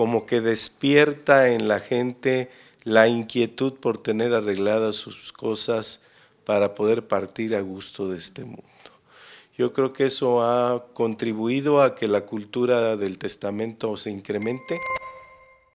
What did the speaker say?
como que despierta en la gente la inquietud por tener arregladas sus cosas para poder partir a gusto de este mundo. Yo creo que eso ha contribuido a que la cultura del testamento se incremente.